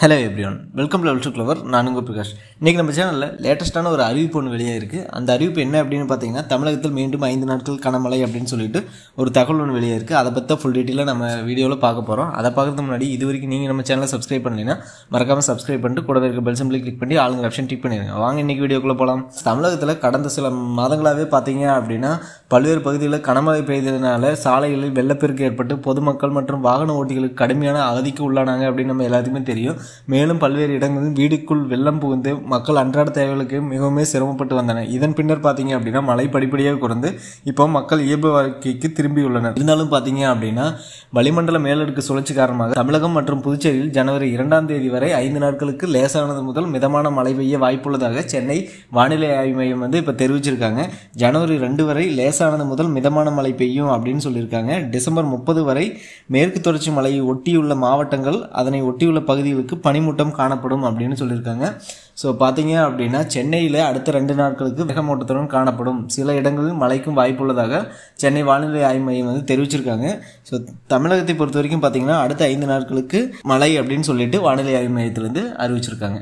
hello everyone welcome level to clever நான் உங்கள் பிரகாஷ் இன்றைக்கி நம்ம சேனலில் லேட்டஸ்ட்டான ஒரு அறிவிப்பு ஒன்று வெளியே இருக்குது அந்த அறிவிப்பு என்ன அப்படின்னு பார்த்தீங்கன்னா தமிழகத்தில் மீண்டும் ஐந்து நாட்கள் கனமழை அப்படின்னு சொல்லிட்டு ஒரு தகவல் ஒன்று வெளியே இருக்குது அதை பற்றி ஃபுல் டீட்டெயிலாக நம்ம வீடியோவில் பார்க்க போகிறோம் அதை பார்க்கறதுக்கு முன்னாடி இது வரைக்கும் நீங்கள் நம்ம சேனலை சப்ஸ்கிரைப் பண்ணலைன்னா மறக்காமல் சப்ஸ்கிரைப் பண்ணிட்டு கூட இருக்க பெல் சிம்பிளை கிளிக் பண்ணி ஆளுங்க ஆப்ஷன் டிக் பண்ணிடுங்க வாங்க இன்றைக்கி வீடியோக்குள்ளே போகலாம் தமிழகத்தில் கடந்த சில மாதங்களாகவே பார்த்தீங்க அப்படின்னா பல்வேறு பகுதிகளில் கனமழை பெய்ததுனால சாலைகளில் வெள்ளப்பெருக்கு ஏற்பட்டு பொதுமக்கள் மற்றும் வாகன ஓட்டிகளுக்கு கடுமையான அவதிக்கு உள்ளானாங்க அப்படின்னு நம்ம எல்லாத்துக்குமே தெரியும் மேலும் பல்வேறு இடங்களில் வீடுக்குள் வெள்ளம் புகுந்து மக்கள் அன்றாட தேவைகளுக்கு மிகவும் சிரமப்பட்டு வந்தன இதன் பின்னர் பார்த்தீங்க அப்படின்னா மழை படிப்படியாக குறைந்து இப்போ மக்கள் இயல்பு வாழ்க்கைக்கு திரும்பியுள்ளனர் இருந்தாலும் பார்த்தீங்க அப்படின்னா வளிமண்டல மேலடுக்கு சுழற்சி காரணமாக தமிழகம் மற்றும் புதுச்சேரியில் ஜனவரி இரண்டாம் தேதி வரை ஐந்து நாட்களுக்கு லேசானது முதல் மிதமான மழை பெய்ய வாய்ப்புள்ளதாக சென்னை வானிலை ஆய்வு மையம் வந்து இப்போ தெரிவிச்சிருக்காங்க ஜனவரி ரெண்டு வரை லேசானது முதல் மிதமான மழை பெய்யும் அப்படின்னு சொல்லியிருக்காங்க டிசம்பர் முப்பது வரை மேற்கு தொடர்ச்சி மலையை ஒட்டியுள்ள மாவட்டங்கள் அதனை ஒட்டியுள்ள பகுதிகளுக்கு இடங்களுக்கு பனிமூட்டம் காணப்படும் அப்படின்னு சொல்லியிருக்காங்க ஸோ பார்த்தீங்க அப்படின்னா சென்னையில் அடுத்த ரெண்டு நாட்களுக்கு வெகமூட்டத்துடன் காணப்படும் சில இடங்களில் மழைக்கும் வாய்ப்பு உள்ளதாக சென்னை வானிலை ஆய்வு மையம் வந்து தெரிவிச்சிருக்காங்க ஸோ தமிழகத்தை பொறுத்த வரைக்கும் பார்த்தீங்கன்னா அடுத்த ஐந்து நாட்களுக்கு மழை அப்படின்னு சொல்லிட்டு வானிலை ஆய்வு மையத்திலேருந்து அறிவிச்சிருக்காங்க